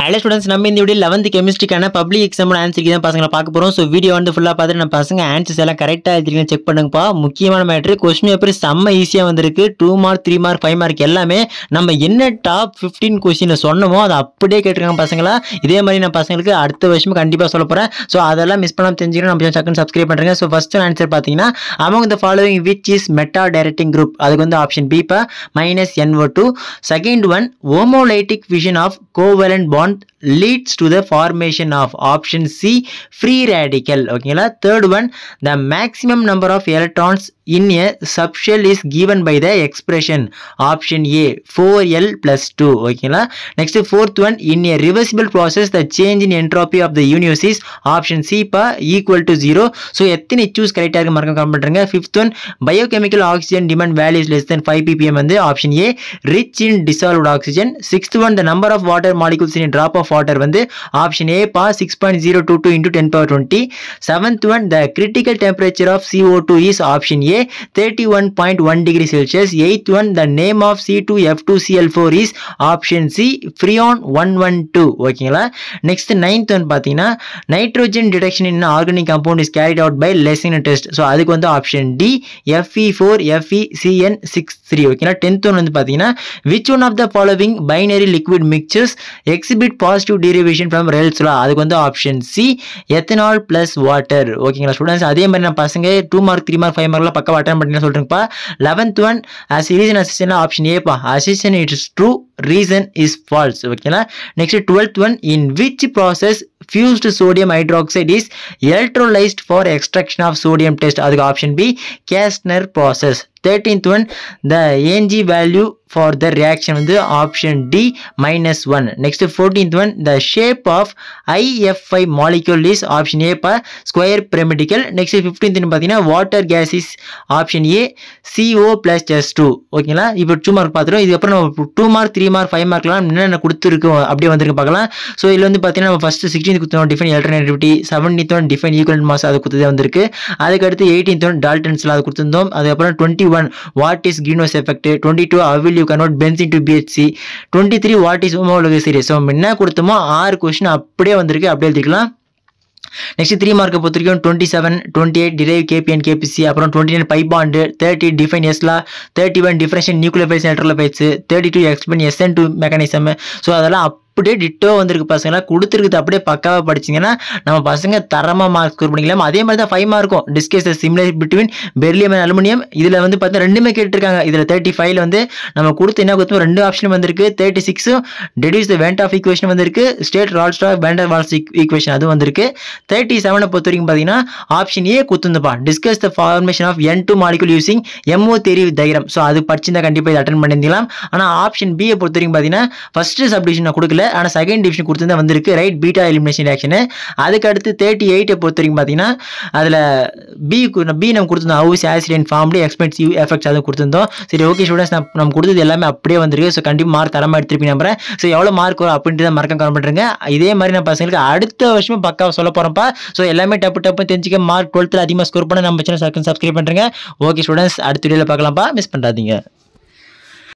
hello students நம்ம இந்த video eleventh கெமிஸ்ட்ரிக்கான பப்ளிக் எக்ஸாமோட ஆன்சருக்கு தான் பசங்களை பார்க்க போகிறோம் ஸோ வீடியோ வந்து ஃபுல்லாக பார்த்துட்டு நம்ம பசங்க ஆன்சர்ஸ் எல்லாம் கரெக்டாக எழுதிருக்கீங்க செக் பண்ணுங்கப்பா முக்கியமான மேட்ரு கொஸ்டின் பேப்பர் செம்ம ஈஸியாக வந்திருக்கு two mark three mark five mark எல்லாமே நம்ம என்ன டாப் ஃபிஃப்டீன் கொஸ்டினை சொன்னமோ அதை அப்படியே கேட்டிருக்காங்க பசங்களா இதே மாதிரி நான் பசங்களுக்கு அடுத்த வருஷம் கண்டிப்பாக சொல்ல போகிறேன் ஸோ அதெல்லாம் மிஸ் பண்ணாமல் தெரிஞ்சுக்கணும் நம்ம சக்கன் சப்ஸ்கிரைப் பண்ணுறேங்க ஸோ ஃபஸ்ட்டு ஆன்சர் பார்த்தீங்கன்னா அவங்க இந்த following which is meta directing group அதுக்கு வந்து ஆப்ஷன் பிப்பா minus minus NO two second one homolytic fission of covalent bond leads to the formation of option C free radical ஓகேங்களா third one the maximum number of electrons in a subshell is given by the expression option A four L plus two ஓகேங்களா next fourth one in a reversible process the change in entropy of the universe is option C பா equal to zero so எத்தனை choose கரெக்டாக இருக்க மறக்க comment பண்ணுறங்க fifth one biochemical oxygen demand values less than five ppm வந்து option A rich in dissolved oxygen sixth one the number of water molecules in drop of water வந்து option A பா six point zero two two into ten power twenty seventh one the critical temperature of CO two is option A thirty one point one degree Celsius eighth one the name of C two F two CL four is option C freon one one two ஓகேங்களா next ninth one பார்த்தீங்கன்னா nitrogen detection in organic compound is carried out by Lassaigne's test so அதுக்கு வந்து option D FE four FE CN six three ஓகேங்களா tenth one வந்து பார்த்தீங்கன்னா which one of the following binary liquid mixtures exhibit பாஸ் positive deviation from Raoult's law அதுக்கு வந்து option C ethanol plus water ஓகேங்களா students அதே மாதிரி நான் பசங்க two mark three mark five மார்க்லாம் பக்கம் அட்டன் பண்ணிட்டு சொல்கிறேன்ப்பா eleventh one as reason assertion option ஏப்பா assertion it's true reason is false ஓகேங்களா next twelfth one in which process fused sodium hydroxide is electrolysed for extraction of sodium test அதுக்கு option B Castner process thirteenth one the ஏன்ஜி value for the reaction வந்து option D minus one next fourteenth one the shape of IFI molecule is option A பா square pyramidal next ஃபிஃப்டீன்த்னு பார்த்தீங்கன்னா water gas is option A CO plus S two ஓகேங்களா இப்போ two mark பார்த்துருவோம் இதுக்கப்புறம் நம்ம two mark three mark five மார்க்லாம் என்னென்ன கொடுத்துருக்கோம் அப்படியே வந்துருக்கு பார்க்கலாம் ஸோ இதில் வந்து பார்த்தீங்கன்னா நம்ம ஃபஸ்ட்டு சிக்ஸ்டீன் கொடுத்தோம் டிஃபன் எல்டர்னேட்டிவிட்டி seventeenth one define equal mass அது கொடுத்ததே வந்திருக்கு அதுக்கடுத்து எயிட்டீன்த் ஒன் டால்டன்ஸ்லாம் அது கொடுத்துருந்தோம் அதுக்கப்புறம் twenty one what is greenhouse effect twenty two how will you convert benzene to BHC twenty three what is homologous series so என்ன கொடுத்தோமோ ஆறு கொஸ்டின் அப்படியே வந்திருக்கு அப்படியே எழுதிக்கலாம் நெக்ஸ்ட் த்ரீ மார்க்கை பொறுத்த twenty seven twenty eight derive KPN KPC அப்புறம் டுவெண்ட்டி நைன் பைபாண்டு தேர்ட்டி டிஃபைன் எஸ்லா தேர்ட்டி ஒன் டிஃபரன்ஷியல் நியூக்ளியர் பைஸ் நெட்ரில் பயிற்சி thirty two S SN two mechanism so அதெல்லாம் அப்படியே டிட்டோ வந்திருக்கு பசங்களா கொடுத்துருக்குது அப்படியே பக்காவாக படிச்சிங்கன்னா நம்ம பசங்க தரமாக மார்க் ஸ்கோர் பண்ணிக்கலாம் அதே மாதிரி தான் ஃபைவ் மார்க்கும் discuss similar between beryllium and aluminium இதில் வந்து பார்த்தீங்கன்னா ரெண்டுமே கேட்டிருக்காங்க இதில் தேர்ட்டி ஃபைவ்ல வந்து நம்ம கொடுத்து என்ன கொடுத்தோம் ரெண்டு ஆப்ஷன் வந்திருக்கு தேர்ட்டி சிக்ஸும் deduce the van of equation வந்திருக்கு ஸ்டேட் ரால் of van of Waals equation அதுவும் வந்திருக்கு தேர்ட்டி செவனை பொறுத்த வரைக்கும் பார்த்தீங்கன்னா ஆப்ஷன் ஏ கொடுத்துருந்தப்பா discuss the formation of N two molecule using MO theory தைரம் ஸோ அது படிச்சிருந்தா கண்டிப்பாக இதை அட்டன் பண்ணியிருந்தீங்களா ஆனால் ஆப்ஷன் பியை பொறுத்த வரைக்கும் பார்த்தீங்கன்னா ஃபர்ஸ்ட் சப்டிஷன் நான் கொடுக்கல ஆனால் செகண்ட் டிவிஷன் கொடுத்துருந்தா வந்திருக்கு ரைட் பீட்டா எலிமினேஷன் ஆக்ஷனு அதுக்கடுத்து தேர்ட்டி எயிட்டை பொறுத்த வரைக்கும் பார்த்தீங்கன்னா அதில் பி பி நம்ம கொடுத்துருந்தோம் house accident formed expensive effects அதுவும் கொடுத்துருந்தோம் சரி ஓகே ஸ்டூடெண்ட்ஸ் நம்ம கொடுத்தது எல்லாமே அப்படியே வந்திருக்கு ஸோ கண்டிப்பாக மார்க் தரமாக எடுத்துருப்பீங்க நம்புறேன் ஸோ எவ்வளோ மார்க் வரும் அப்படின்ட்டு தான் மறக்க கமெண்ட் பண்ணுறேங்க இதே மாதிரி நான் பசங்களுக்கு அடுத்த வருஷமும் பக்காவாக சொல்ல போகிறோம்ப்பா ஸோ எல்லாமே டப்பு டப்பு தெரிஞ்சுக்க மார்க் டுவெல்த்தில் அதிகமாக ஸ்கோர் பண்ண நம்ம சேனல் சப்ஸ்கிரைப் பண்ணுறேங்க ஓகே ஸ்டூடெண்ட்ஸ் அடுத்த வீடியோவில் பார்க்கலாம்ப்பா மிஸ் பண்ணுறாதீங்க